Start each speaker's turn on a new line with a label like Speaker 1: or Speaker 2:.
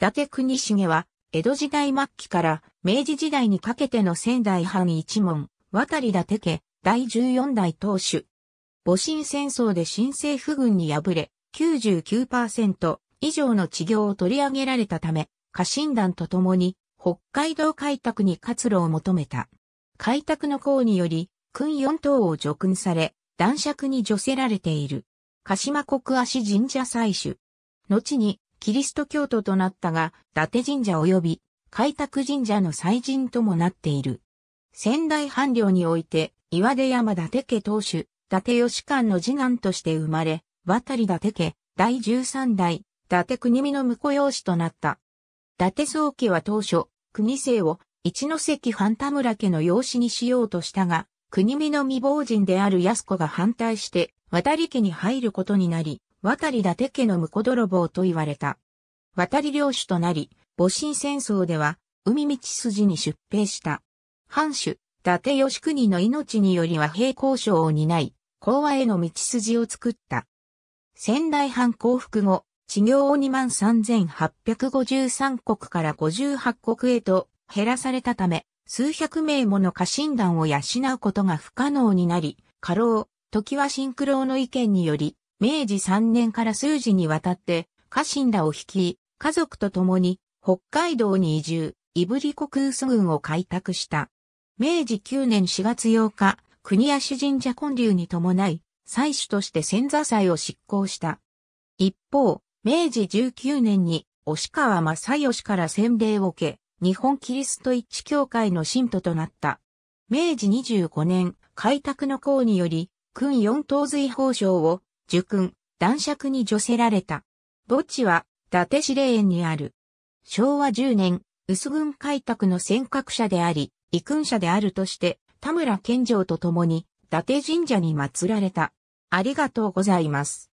Speaker 1: 伊達国重は、江戸時代末期から明治時代にかけての仙台藩一門、渡り伊達家、第14代当主。戊辰戦争で新政府軍に敗れ、99%以上の治療を取り上げられたため、家臣団と共に北海道開拓に活路を求めた。開拓の功により、君4等を除軍され、男爵に除せられている。鹿島国足神社祭主。後に、キリスト教徒となったが、伊達神社及び開拓神社の祭神ともなっている。仙台藩領において、岩出山伊達家当主、伊達義官の次男として生まれ、渡り伊達家、第13代、伊達国見の婿養子となった。伊達宗家は当初、国政を一関半田村家の養子にしようとしたが、国見の未亡人である安子が反対して、渡り家に入ることになり、渡り伊達家の婿泥棒と言われた。渡り領主となり、戊辰戦争では、海道筋に出兵した。藩主、伊達義国の命により和平交渉を担い、講和への道筋を作った。仙台藩降伏後、地業を23,853国から58国へと減らされたため、数百名もの家臣団を養うことが不可能になり、過労、時はシンクロの意見により、明治3年から数時にわたって家臣らを率い、家族と共に北海道に移住、イブリコ空ス軍を開拓した。明治9年4月8日、国主神社建立に伴い、祭主として仙座祭を執行した。一方、明治19年に、押川正義から洗礼を受け、日本キリスト一致教会の信徒となった。明治25年、開拓の功により、君四等随法省を受君、男爵に除せられた。墓地は、伊達司令園にある。昭和10年、薄軍開拓の尖閣者であり、異君者であるとして、田村健城と共に、伊達神社に祀られた。ありがとうございます。